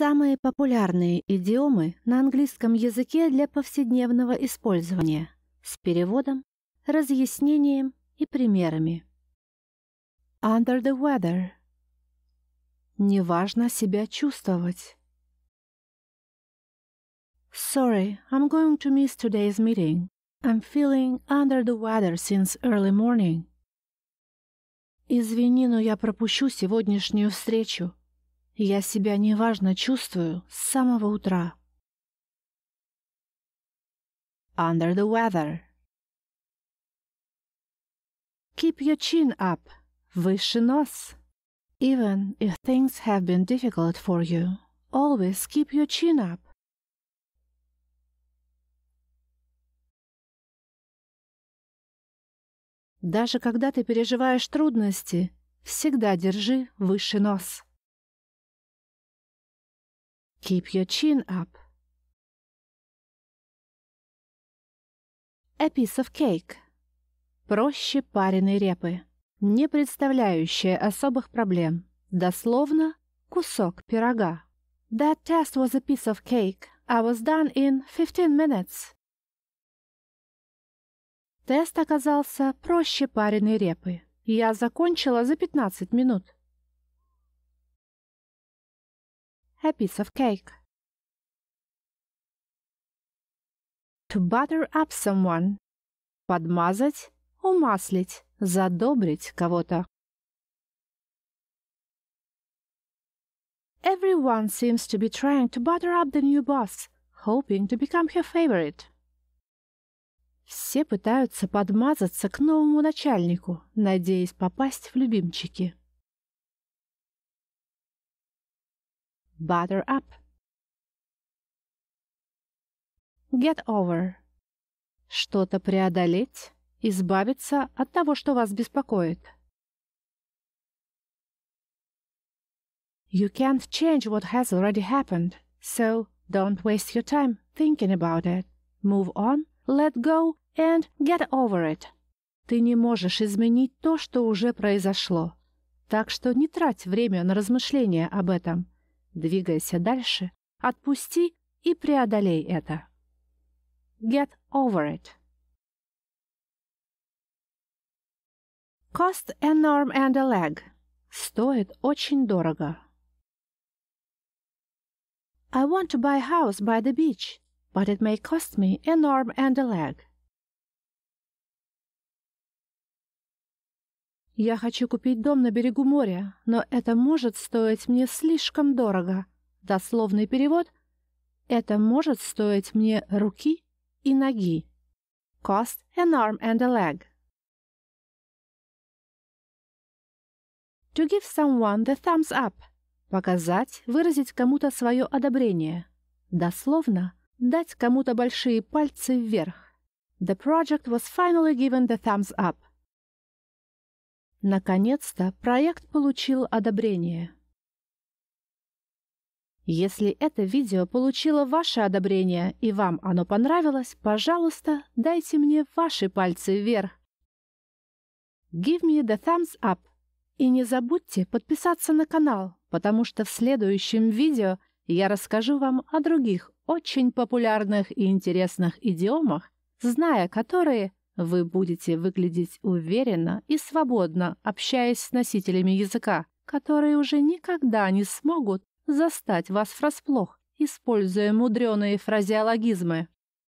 Самые популярные идиомы на английском языке для повседневного использования с переводом, разъяснением и примерами. Under the weather. Неважно себя чувствовать. Sorry, I'm going to miss today's meeting. I'm feeling under the weather since early morning. Извини, но я пропущу сегодняшнюю встречу. Я себя неважно чувствую с самого утра. Under the weather. Keep your chin up. Выше нос. Even if things have been difficult for you, always keep your chin up. Даже когда ты переживаешь трудности, всегда держи выше нос. Keep your chin up. A piece of cake. Проще пареной репы, не представляющая особых проблем. Дословно «кусок пирога». That test was a piece of cake. I was done in 15 minutes. Тест оказался проще пареной репы. Я закончила за 15 минут. a piece of cake. To butter up someone. Подмазать, умаслить, задобрить кого-то. Everyone seems to be trying to butter up the new boss, hoping to become her favorite. Все пытаются подмазаться к новому начальнику, надеясь попасть в любимчики. Butter up. Get over. Что-то преодолеть, избавиться от того, что вас беспокоит. You can't change what has already happened, so don't waste your time thinking about it. Move on, let go and get over it. Ты не можешь изменить то, что уже произошло. Так что не трать время на размышления об этом. Двигайся дальше, отпусти и преодолей это. Get over it. Cost an arm and a leg. Стоит очень дорого. I want to buy a house by the beach, but it may cost me an arm and a leg. Я хочу купить дом на берегу моря, но это может стоить мне слишком дорого. Дословный перевод — это может стоить мне руки и ноги. Cost an arm and a leg. To give someone the thumbs up. Показать, выразить кому-то свое одобрение. Дословно, дать кому-то большие пальцы вверх. The project was finally given the thumbs up. Наконец-то проект получил одобрение. Если это видео получило ваше одобрение и вам оно понравилось, пожалуйста, дайте мне ваши пальцы вверх. Give me the thumbs up. И не забудьте подписаться на канал, потому что в следующем видео я расскажу вам о других очень популярных и интересных идиомах, зная которые – вы будете выглядеть уверенно и свободно, общаясь с носителями языка, которые уже никогда не смогут застать вас врасплох, используя мудреные фразеологизмы.